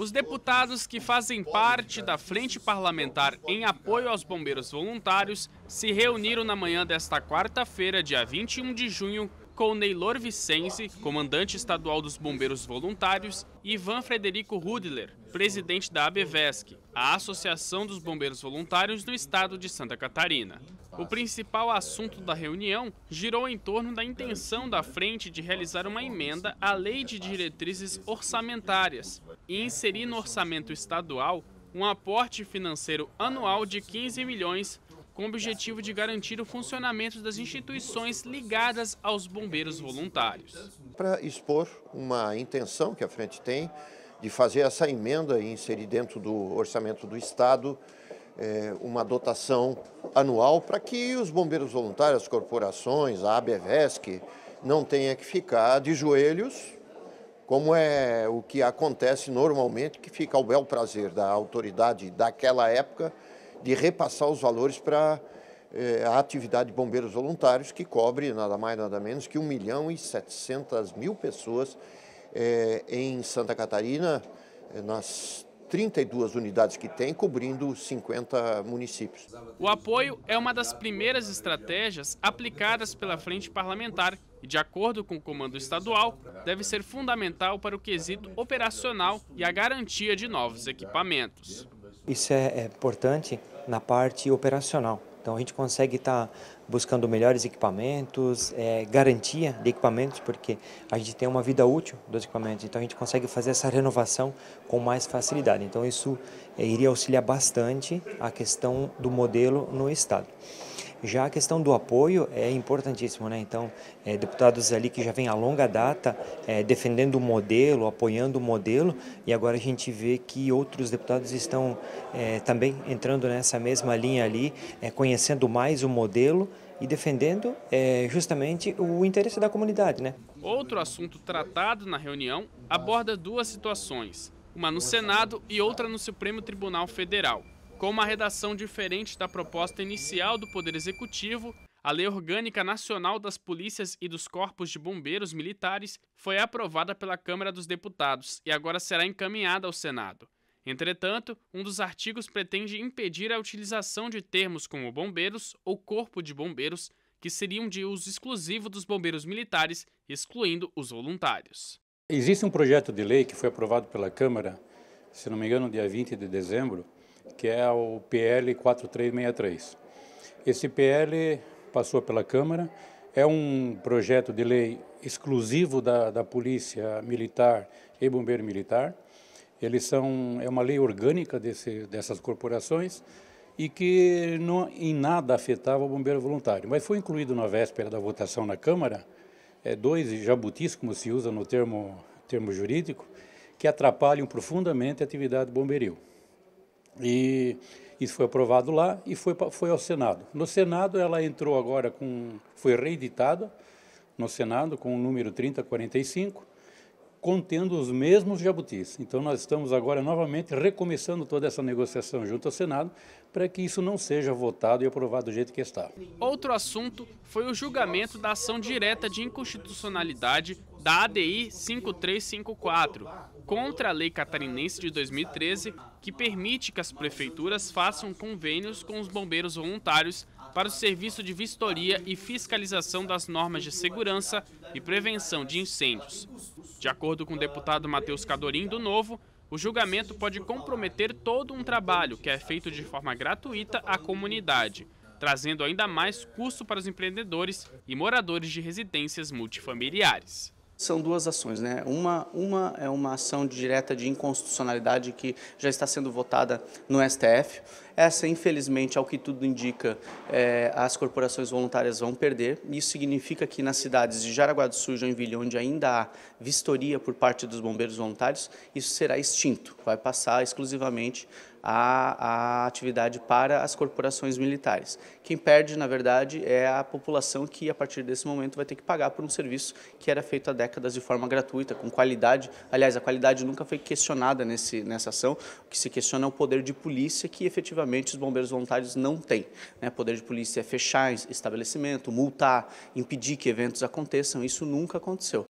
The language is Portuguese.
Os deputados que fazem parte da Frente Parlamentar em apoio aos bombeiros voluntários se reuniram na manhã desta quarta-feira, dia 21 de junho, com Neylor Vicense, comandante estadual dos Bombeiros Voluntários, e Ivan Frederico Rudler, presidente da ABVESC, a Associação dos Bombeiros Voluntários do Estado de Santa Catarina. O principal assunto da reunião girou em torno da intenção da frente de realizar uma emenda à Lei de Diretrizes Orçamentárias, e inserir no orçamento estadual um aporte financeiro anual de 15 milhões com o objetivo de garantir o funcionamento das instituições ligadas aos bombeiros voluntários. Para expor uma intenção que a frente tem de fazer essa emenda e inserir dentro do orçamento do Estado eh, uma dotação anual para que os bombeiros voluntários, as corporações, a ABVESC, não tenha que ficar de joelhos como é o que acontece normalmente, que fica ao bel prazer da autoridade daquela época de repassar os valores para eh, a atividade de bombeiros voluntários, que cobre nada mais nada menos que 1 milhão e 700 mil pessoas eh, em Santa Catarina, eh, nas 32 unidades que tem, cobrindo 50 municípios. O apoio é uma das primeiras estratégias aplicadas pela frente parlamentar e, de acordo com o comando estadual, deve ser fundamental para o quesito operacional e a garantia de novos equipamentos. Isso é, é importante na parte operacional então a gente consegue estar tá buscando melhores equipamentos, é, garantia de equipamentos, porque a gente tem uma vida útil dos equipamentos, então a gente consegue fazer essa renovação com mais facilidade. Então isso é, iria auxiliar bastante a questão do modelo no Estado. Já a questão do apoio é importantíssimo, né? Então, é, deputados ali que já vêm a longa data é, defendendo o modelo, apoiando o modelo, e agora a gente vê que outros deputados estão é, também entrando nessa mesma linha ali, é, conhecendo mais o modelo e defendendo é, justamente o interesse da comunidade, né? Outro assunto tratado na reunião aborda duas situações, uma no Senado e outra no Supremo Tribunal Federal. Com uma redação diferente da proposta inicial do Poder Executivo, a Lei Orgânica Nacional das Polícias e dos Corpos de Bombeiros Militares foi aprovada pela Câmara dos Deputados e agora será encaminhada ao Senado. Entretanto, um dos artigos pretende impedir a utilização de termos como bombeiros ou corpo de bombeiros, que seriam de uso exclusivo dos bombeiros militares, excluindo os voluntários. Existe um projeto de lei que foi aprovado pela Câmara, se não me engano, dia 20 de dezembro, que é o PL 4363. Esse PL passou pela Câmara, é um projeto de lei exclusivo da, da Polícia Militar e Bombeiro Militar. Eles são, é uma lei orgânica desse, dessas corporações e que não, em nada afetava o bombeiro voluntário. Mas foi incluído na véspera da votação na Câmara é, dois jabutis, como se usa no termo, termo jurídico, que atrapalham profundamente a atividade bomberil. E isso foi aprovado lá e foi, foi ao Senado. No Senado, ela entrou agora com. foi reeditada no Senado com o número 3045 contendo os mesmos jabutis. Então nós estamos agora novamente recomeçando toda essa negociação junto ao Senado para que isso não seja votado e aprovado do jeito que está. Outro assunto foi o julgamento da ação direta de inconstitucionalidade da ADI 5354 contra a lei catarinense de 2013 que permite que as prefeituras façam convênios com os bombeiros voluntários para o Serviço de Vistoria e Fiscalização das Normas de Segurança e Prevenção de Incêndios. De acordo com o deputado Matheus Cadorim do Novo, o julgamento pode comprometer todo um trabalho que é feito de forma gratuita à comunidade, trazendo ainda mais custo para os empreendedores e moradores de residências multifamiliares são duas ações. Né? Uma, uma é uma ação direta de inconstitucionalidade que já está sendo votada no STF. Essa, infelizmente, ao que tudo indica, é, as corporações voluntárias vão perder. Isso significa que nas cidades de Jaraguá do Sul e Joinville, onde ainda há vistoria por parte dos bombeiros voluntários, isso será extinto, vai passar exclusivamente a, a, atividade para as corporações militares. Quem perde, na verdade, é a população que, a partir desse momento, vai ter que pagar por um serviço que era feito há décadas de forma gratuita, com qualidade. Aliás, a qualidade nunca foi questionada nesse, nessa ação. O que se questiona é o poder de polícia que, efetivamente, os bombeiros voluntários não têm. Né? Poder de polícia é fechar estabelecimento, multar, impedir que eventos aconteçam. Isso nunca aconteceu.